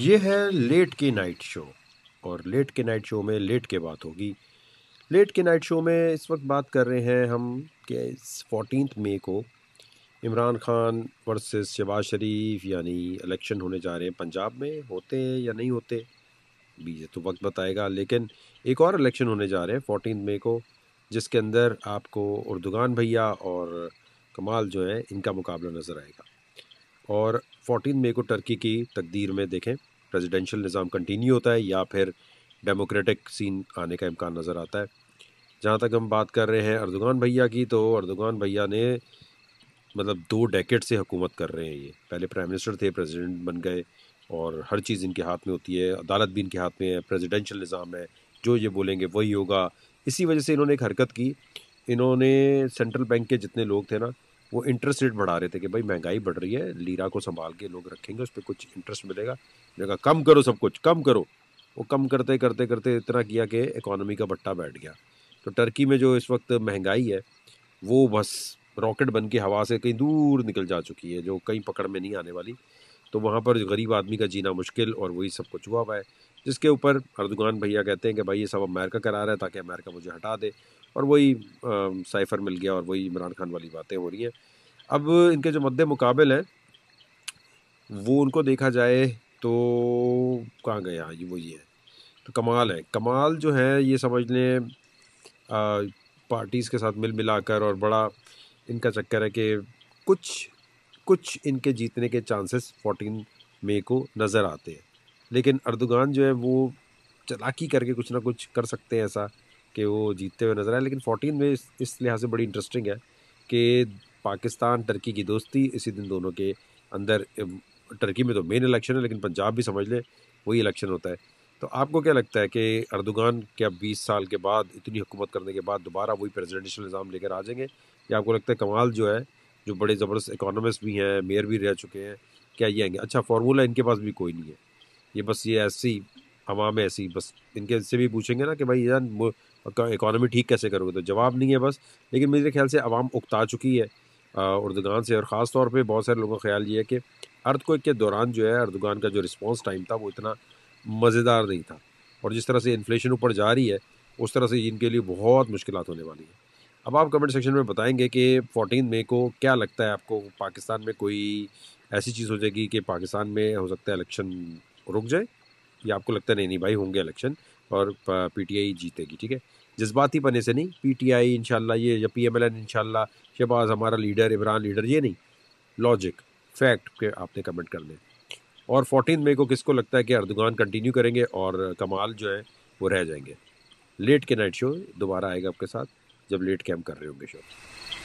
ये है लेट के नाइट शो और लेट के नाइट शो में लेट के बात होगी लेट के नाइट शो में इस वक्त बात कर रहे हैं हम कि फोर्टीन मई को इमरान खान वर्सेस शहबाज शरीफ यानी इलेक्शन होने जा रहे हैं पंजाब में होते हैं या नहीं होते भी ये तो वक्त बताएगा लेकिन एक और इलेक्शन होने जा रहे हैं फोर्टीन मई को जिसके अंदर आपको उर्दुगान भैया और कमाल जो है इनका मुकाबला नज़र आएगा और फोर्टीन मई को टर्की की तकदीर में देखें प्रेजिडेंशल निज़ाम कंटिन्यू होता है या फिर डेमोक्रेटिक सीन आने का इम्कान नज़र आता है जहाँ तक हम बात कर रहे हैं अर्दोगान भैया की तो अर्दगान भैया ने मतलब दो डेकेट से हुकूमत कर रहे हैं ये पहले प्राइम मिनिस्टर थे प्रेसिडेंट बन गए और हर चीज़ इनके हाथ में होती है अदालत भी इनके हाथ में है प्रेसिडेंशियल निज़ाम है जो ये बोलेंगे वही होगा इसी वजह से इन्होंने एक हरकत की इन्होंने सेंट्रल बैंक के जितने लोग थे ना वो इंटरेस्ट रेट बढ़ा रहे थे कि भाई महंगाई बढ़ रही है लीरा को संभाल के लोग रखेंगे उस पर कुछ इंटरेस्ट मिलेगा जगह कम करो सब कुछ कम करो वो कम करते करते करते इतना किया कि इकोनॉमी का बट्टा बैठ गया तो टर्की में जो इस वक्त महंगाई है वो बस रॉकेट बन के हवा से कहीं दूर निकल जा चुकी है जो कहीं पकड़ में नहीं आने वाली तो वहाँ पर गरीब आदमी का जीना मुश्किल और वही सब कुछ हुआ हुआ है जिसके ऊपर अर्दुगान भैया कहते हैं कि भाई ये सब अमेरिका करा रहा है ताकि अमेरिका मुझे हटा दे और वही साइफर मिल गया और वही इमरान खान वाली बातें हो रही हैं अब इनके जो मद्दे मुकाबल हैं वो उनको देखा जाए तो कहाँ गए हाँ ये वो ये है तो कमाल है कमाल जो है ये समझ लें पार्टीज़ के साथ मिल मिलाकर और बड़ा इनका चक्कर है कि कुछ कुछ इनके जीतने के चांसेस 14 मे को नज़र आते हैं लेकिन अर्दुगान जो है वो चलाकी करके कुछ ना कुछ कर सकते हैं ऐसा कि वो जीतते हुए नजर आए लेकिन फोर्टीन में इस, इस लिहाज से बड़ी इंटरेस्टिंग है कि पाकिस्तान टर्की की दोस्ती इसी दिन दोनों के अंदर टर्की में तो मेन इलेक्शन है लेकिन पंजाब भी समझ लें वही इलेक्शन होता है तो आपको क्या लगता है कि अर्दोगान क्या 20 साल के बाद इतनी हुकूमत करने के बाद दोबारा वही प्रेजिडेंशियल निज़ाम लेकर आ जाएंगे या आपको लगता है कमाल जो है जो बड़े ज़बरदस्त इकोनॉमिस्ट भी हैं मेयर भी रह चुके हैं क्या ये आएंगे अच्छा फार्मूला इनके पास भी कोई नहीं है ये बस ये ऐसी आवाम ऐसी बस इनके से भी पूछेंगे ना कि भाई यार इकोनॉमी ठीक कैसे करोगे तो जवाब नहीं है बस लेकिन मेरे ख्याल से आवाम उकता चुकी है उर्दगान से और ख़ास तौर पर बहुत सारे लोगों का ख्याल ये है कि अर्थ को के दौरान जो है अर्दगान का जो रिस्पॉन्स टाइम था वो इतना मज़ेदार नहीं था और जिस तरह से इन्फ्लेशन ऊपर जा रही है उस तरह से इनके लिए बहुत मुश्किल होने वाली है अब आप कमेंट सेक्शन में बताएंगे कि फोटीन मई को क्या लगता है आपको पाकिस्तान में कोई ऐसी चीज़ हो जाएगी कि पाकिस्तान में हो सकता है इलेक्शन रुक जाए या आपको लगता नहीं नहीं भाई होंगे इलेक्शन और पीटीआई जीतेगी ठीक है जज्बाती पने से नहीं पीटीआई इंशाल्लाह ये या पीएमएलएन इंशाल्लाह शहबाज हमारा लीडर इमरान लीडर ये नहीं लॉजिक फैक्ट के आपने कमेंट कर करने और फोर्टीन मई को किसको लगता है कि अर्दुगान कंटिन्यू करेंगे और कमाल जो है वो रह जाएंगे लेट के नाइट शो दोबारा आएगा आपके साथ जब लेट के हम कर रहे होंगे शो